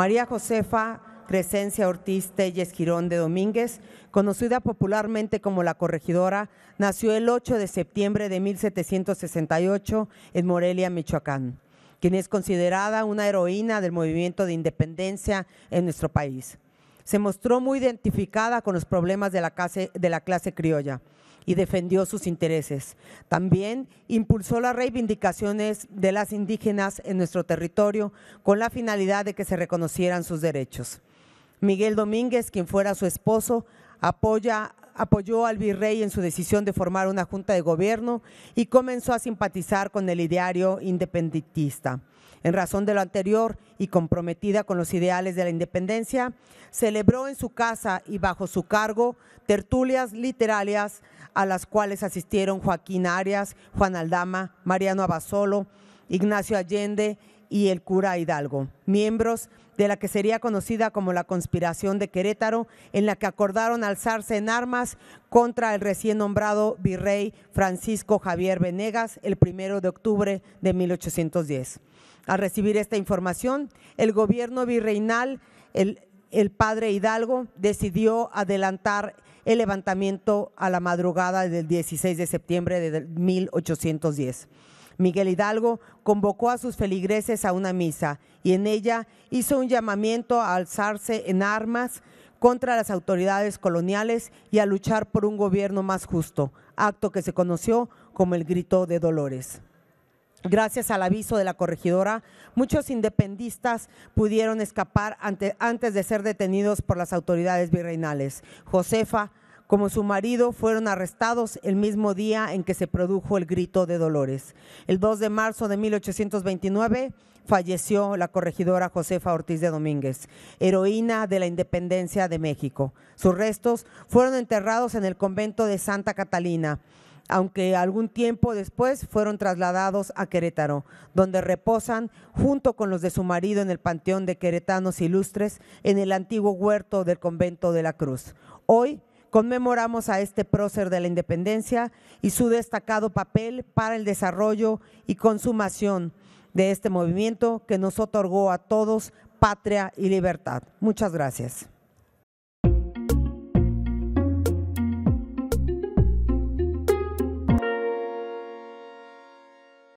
María Josefa Crescencia Ortiz Telles Girón de Domínguez, conocida popularmente como la corregidora, nació el 8 de septiembre de 1768 en Morelia, Michoacán, quien es considerada una heroína del movimiento de independencia en nuestro país. Se mostró muy identificada con los problemas de la clase criolla y defendió sus intereses. También impulsó las reivindicaciones de las indígenas en nuestro territorio con la finalidad de que se reconocieran sus derechos. Miguel Domínguez, quien fuera su esposo, apoya apoyó al virrey en su decisión de formar una junta de gobierno y comenzó a simpatizar con el ideario independentista. En razón de lo anterior y comprometida con los ideales de la independencia, celebró en su casa y bajo su cargo tertulias literarias a las cuales asistieron Joaquín Arias, Juan Aldama, Mariano Abasolo, Ignacio Allende y el cura Hidalgo, miembros de la que sería conocida como la Conspiración de Querétaro, en la que acordaron alzarse en armas contra el recién nombrado virrey Francisco Javier Venegas el primero de octubre de 1810. Al recibir esta información, el gobierno virreinal, el, el padre Hidalgo, decidió adelantar el levantamiento a la madrugada del 16 de septiembre de 1810. Miguel Hidalgo convocó a sus feligreses a una misa y en ella hizo un llamamiento a alzarse en armas contra las autoridades coloniales y a luchar por un gobierno más justo, acto que se conoció como el Grito de Dolores. Gracias al aviso de la corregidora, muchos independistas pudieron escapar antes de ser detenidos por las autoridades virreinales. Josefa como su marido fueron arrestados el mismo día en que se produjo el grito de Dolores. El 2 de marzo de 1829 falleció la corregidora Josefa Ortiz de Domínguez, heroína de la independencia de México. Sus restos fueron enterrados en el convento de Santa Catalina aunque algún tiempo después fueron trasladados a Querétaro, donde reposan junto con los de su marido en el Panteón de Queretanos Ilustres, en el antiguo huerto del Convento de la Cruz. Hoy conmemoramos a este prócer de la independencia y su destacado papel para el desarrollo y consumación de este movimiento que nos otorgó a todos patria y libertad. Muchas gracias.